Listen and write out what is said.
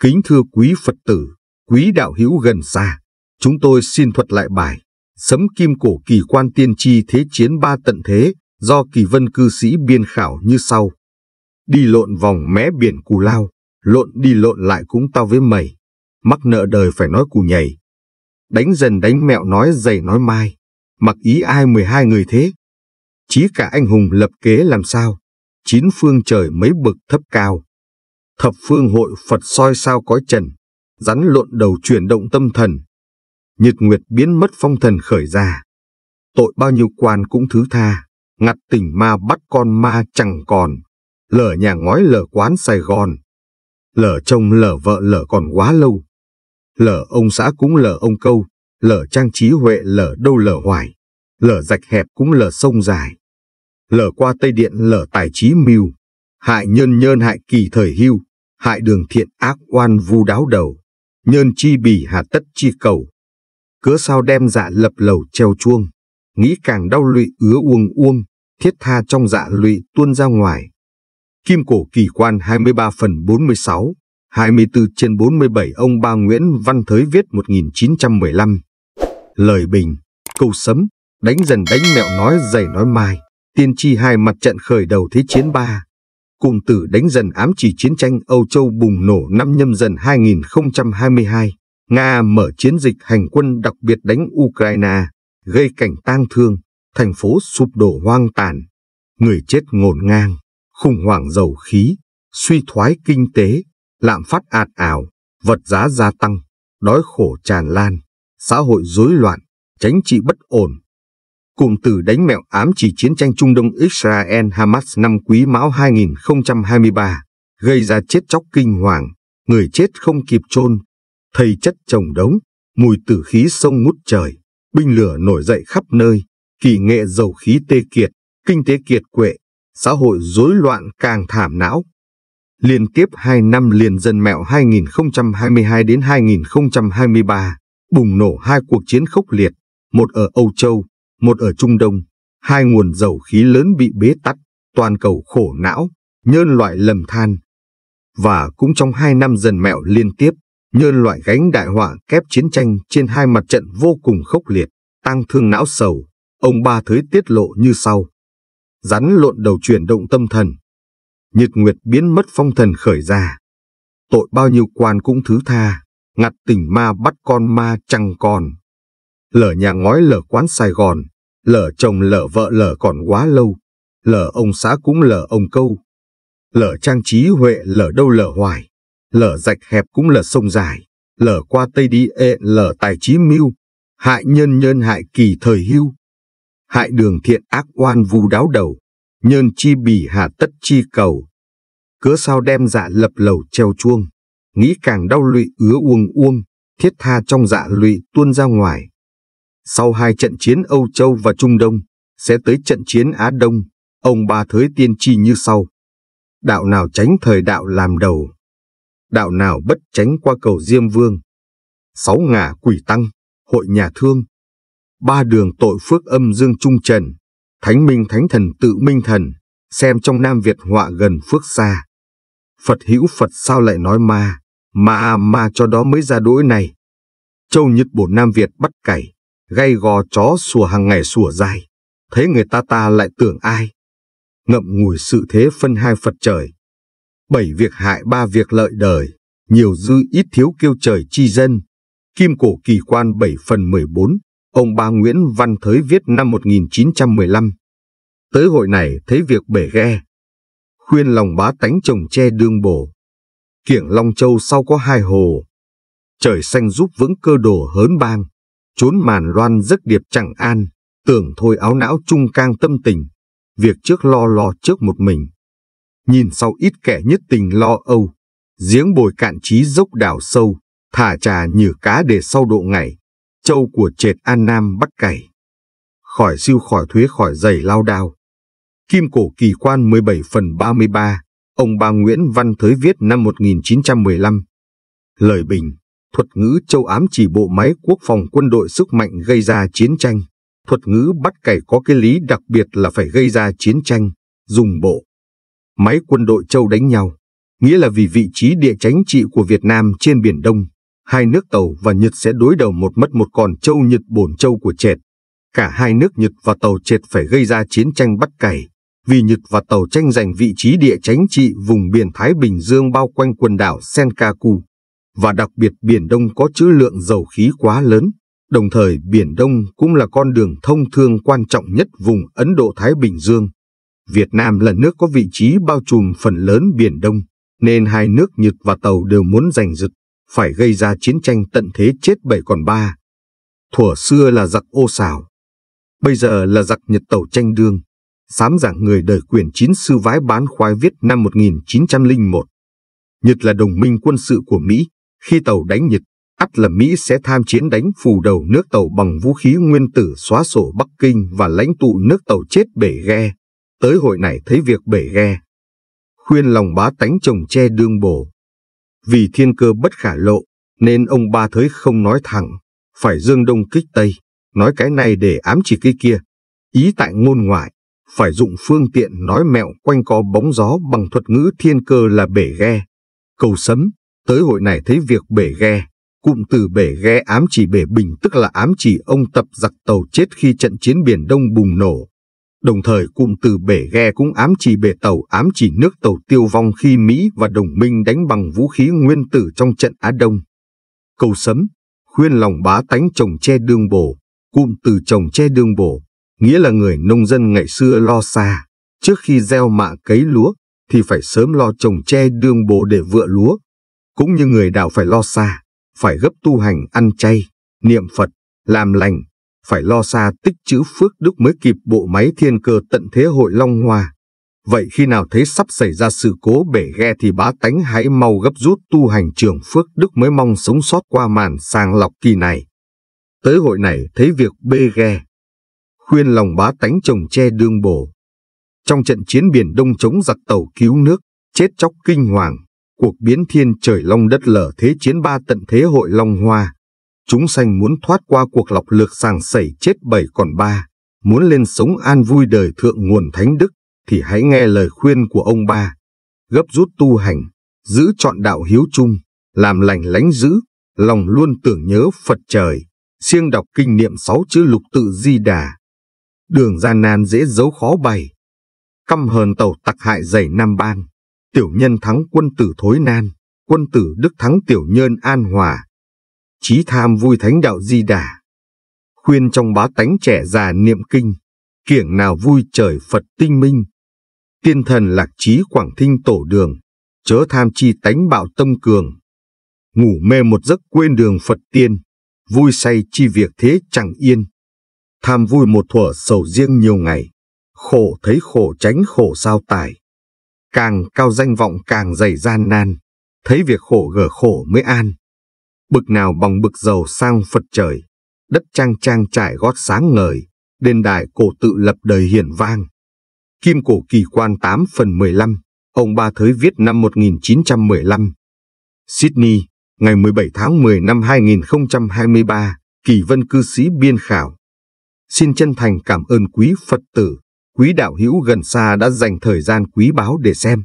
Kính thưa quý Phật tử, quý đạo hữu gần xa, chúng tôi xin thuật lại bài Sấm Kim Cổ Kỳ Quan Tiên Tri Thế Chiến Ba Tận Thế do Kỳ Vân Cư Sĩ biên khảo như sau. Đi lộn vòng mé biển cù lao, lộn đi lộn lại cũng tao với mày, mắc nợ đời phải nói cù nhảy, đánh dần đánh mẹo nói dày nói mai, mặc ý ai 12 người thế. Chí cả anh hùng lập kế làm sao, chín phương trời mấy bực thấp cao. Thập phương hội Phật soi sao có trần, rắn lộn đầu chuyển động tâm thần. Nhật nguyệt biến mất phong thần khởi ra. Tội bao nhiêu quan cũng thứ tha, ngặt tỉnh ma bắt con ma chẳng còn. Lở nhà ngói lở quán Sài Gòn. Lở chồng lở vợ lở còn quá lâu, lở ông xã cũng lở ông câu, lở trang trí huệ lở đâu lở hoài, lở rạch hẹp cũng lở sông dài. Lở qua Tây Điện lở tài trí mưu, hại nhân nhân hại kỳ thời hưu, hại đường thiện ác oan vu đáo đầu, nhân chi bì hà tất chi cầu. Cớ sao đem dạ lập lầu treo chuông, nghĩ càng đau lụy ứa uông uông, thiết tha trong dạ lụy tuôn ra ngoài. Kim cổ kỳ quan 23 phần 46 24 trên 47 ông Ba Nguyễn Văn Thới viết 1915. Lời bình, câu sấm, đánh dần đánh mẹo nói dày nói mai, tiên tri hai mặt trận khởi đầu thế chiến ba. Cùng tử đánh dần ám chỉ chiến tranh Âu Châu bùng nổ năm nhâm dần 2022. Nga mở chiến dịch hành quân đặc biệt đánh Ukraine, gây cảnh tang thương, thành phố sụp đổ hoang tàn, người chết ngổn ngang, khủng hoảng dầu khí, suy thoái kinh tế, lạm phát ạt ảo, vật giá gia tăng, đói khổ tràn lan, xã hội rối loạn, chính trị bất ổn. Cụm từ đánh mẹo ám chỉ chiến tranh Trung Đông Israel-Hamas năm quý mão 2023, gây ra chết chóc kinh hoàng, người chết không kịp chôn, thầy chất chồng đống, mùi tử khí sông ngút trời, binh lửa nổi dậy khắp nơi, kỳ nghệ dầu khí tê kiệt, kinh tế kiệt quệ, xã hội rối loạn càng thảm não, liên tiếp 2 năm liền dân mẹo 2022 đến 2023, bùng nổ hai cuộc chiến khốc liệt, một ở Âu Châu, một ở Trung Đông, hai nguồn dầu khí lớn bị bế tắc, toàn cầu khổ não, nhân loại lầm than. Và cũng trong hai năm dần mẹo liên tiếp, nhân loại gánh đại họa kép chiến tranh trên hai mặt trận vô cùng khốc liệt, tăng thương não sầu, ông Ba Thới tiết lộ như sau. Rắn lộn đầu chuyển động tâm thần, Nhật Nguyệt biến mất phong thần khởi ra. Tội bao nhiêu quan cũng thứ tha, ngặt tỉnh ma bắt con ma chăng còn. Lở nhà ngói lở quán Sài Gòn, lở chồng lở vợ lở còn quá lâu, lở ông xã cũng lở ông câu. Lở trang trí huệ lở đâu lở hoài, lở rạch hẹp cũng lở sông dài, lở qua tây đi ệ lở tài trí mưu, hại nhân nhân hại kỳ thời hưu. Hại đường thiện ác oan vu đáo đầu, Nhơn chi bỉ hà tất chi cầu. Cớ sao đem dạ lập lầu treo chuông. Nghĩ càng đau lụy ứa uông uông, thiết tha trong dạ lụy tuôn ra ngoài. Sau hai trận chiến Âu Châu và Trung Đông, sẽ tới trận chiến Á Đông, ông ba thới tiên chi như sau. Đạo nào tránh thời đạo làm đầu. Đạo nào bất tránh qua cầu Diêm Vương. Sáu ngả quỷ tăng, hội nhà thương. Ba đường tội phước âm dương trung trần, Thánh Minh Thánh Thần tự Minh Thần, xem trong Nam Việt họa gần phước xa. Phật hữu Phật sao lại nói ma, ma ma cho đó mới ra đỗi này. Châu Nhật bổ Nam Việt bắt cày, gay gò chó sủa hàng ngày sủa dài, thấy người ta ta lại tưởng ai. Ngậm ngùi sự thế phân hai Phật trời. Bảy việc hại ba việc lợi đời, nhiều dư ít thiếu kêu trời chi dân. Kim cổ kỳ quan bảy phần mười bốn ông ba Nguyễn Văn Thới viết năm 1915. Tới hội này thấy việc bể ghe, khuyên lòng bá tánh trồng tre đương bổ. Kiểng Long Châu sau có hai hồ, trời xanh giúp vững cơ đồ hớn bang, Chốn màn loan giấc điệp chẳng an, tưởng thôi áo não trung cang tâm tình, việc trước lo lo trước một mình. Nhìn sau ít kẻ nhất tình lo âu, giếng bồi cạn trí dốc đảo sâu, thả trà như cá để sau độ ngày châu của trệt An Nam Bắc Cải. Khỏi siêu khỏi thuế khỏi giày lao đao. Kim cổ kỳ quan 17 phần 33, ông ba Nguyễn Văn Thới viết năm 1915. Lời bình, thuật ngữ châu ám chỉ bộ máy quốc phòng quân đội sức mạnh gây ra chiến tranh. Thuật ngữ bắt cải có cái lý đặc biệt là phải gây ra chiến tranh, dùng bộ. Máy quân đội châu đánh nhau, nghĩa là vì vị trí địa chính trị của Việt Nam trên Biển Đông hai nước Tàu và Nhật sẽ đối đầu một mất một còn châu Nhật bổn châu của Trệt. Cả hai nước Nhật và Tàu Trệt phải gây ra chiến tranh bắt cày, vì Nhật và Tàu tranh giành vị trí địa chính trị vùng biển Thái Bình Dương bao quanh quần đảo Senkaku. Và đặc biệt Biển Đông có trữ lượng dầu khí quá lớn, đồng thời Biển Đông cũng là con đường thông thương quan trọng nhất vùng Ấn Độ-Thái Bình Dương. Việt Nam là nước có vị trí bao trùm phần lớn Biển Đông, nên hai nước Nhật và Tàu đều muốn giành giật phải gây ra chiến tranh tận thế chết bảy còn ba. Thuở xưa là giặc ô xào, bây giờ là giặc Nhật Tàu tranh đương, sám giảng người đời quyền chín sư vái bán khoái viết năm 1901. Nhật là đồng minh quân sự của Mỹ, khi tàu đánh Nhật, ắt là Mỹ sẽ tham chiến đánh phù đầu nước tàu bằng vũ khí nguyên tử xóa sổ Bắc Kinh và lãnh tụ nước tàu chết bể ghe. Tới hội này thấy việc bể ghe. Khuyên lòng bá tánh chồng che đương bổ, vì thiên cơ bất khả lộ, nên ông ba thới không nói thẳng, phải dương đông kích tây, nói cái này để ám chỉ cái kia. Ý tại ngôn ngoại, phải dụng phương tiện nói mẹo quanh co bóng gió bằng thuật ngữ thiên cơ là bể ghe. Cầu sấm, tới hội này thấy việc bể ghe, cụm từ bể ghe ám chỉ bể bình tức là ám chỉ ông tập giặc tàu chết khi trận chiến biển Đông bùng nổ. Đồng thời cụm từ bể ghe cũng ám chỉ bể tàu ám chỉ nước tàu tiêu vong khi Mỹ và đồng minh đánh bằng vũ khí nguyên tử trong trận Á Đông. Câu sấm, khuyên lòng bá tánh trồng che đương bổ, cụm từ trồng che đương bổ, nghĩa là người nông dân ngày xưa lo xa, trước khi gieo mạ cấy lúa, thì phải sớm lo trồng tre đương bổ để vựa lúa. Cũng như người đạo phải lo xa, phải gấp tu hành ăn chay, niệm Phật, làm lành, phải lo xa tích chữ phước đức mới kịp bộ máy thiên cơ tận thế hội Long Hoa. Vậy khi nào thấy sắp xảy ra sự cố bể ghe thì bá tánh hãy mau gấp rút tu hành trường phước đức mới mong sống sót qua màn sàng lọc kỳ này. Tới hội này thấy việc bê ghe, khuyên lòng bá tánh trồng tre đương bổ. Trong trận chiến biển đông chống giặc tàu cứu nước, chết chóc kinh hoàng, cuộc biến thiên trời long đất lở thế chiến ba tận thế hội Long Hoa, chúng sanh muốn thoát qua cuộc lọc lược sàng sẩy chết bảy còn ba, muốn lên sống an vui đời thượng nguồn thánh đức, thì hãy nghe lời khuyên của ông ba. Gấp rút tu hành, giữ chọn đạo hiếu chung, làm lành lánh giữ, lòng luôn tưởng nhớ Phật trời, siêng đọc kinh niệm sáu chữ lục tự di đà. Đường gian nan dễ giấu khó bày, căm hờn tàu tặc hại dày Nam Ban, tiểu nhân thắng quân tử thối nan, quân tử đức thắng tiểu nhân an hòa, trí tham vui thánh đạo di đà. Khuyên trong bá tánh trẻ già niệm kinh, kiểng nào vui trời Phật tinh minh. Tiên thần lạc trí quảng thinh tổ đường, chớ tham chi tánh bạo tâm cường. Ngủ mê một giấc quên đường Phật tiên, vui say chi việc thế chẳng yên. Tham vui một thuở sầu riêng nhiều ngày, khổ thấy khổ tránh khổ sao tài. Càng cao danh vọng càng dày gian nan, thấy việc khổ gở khổ mới an bực nào bằng bực giàu sang Phật trời, đất trang trang trải gót sáng ngời, đền đài cổ tự lập đời hiển vang. Kim cổ kỳ quan 8 phần 15, ông Ba Thới viết năm 1915. Sydney, ngày 17 tháng 10 năm 2023, Kỳ Vân cư sĩ biên khảo. Xin chân thành cảm ơn quý Phật tử, quý đạo hữu gần xa đã dành thời gian quý báu để xem.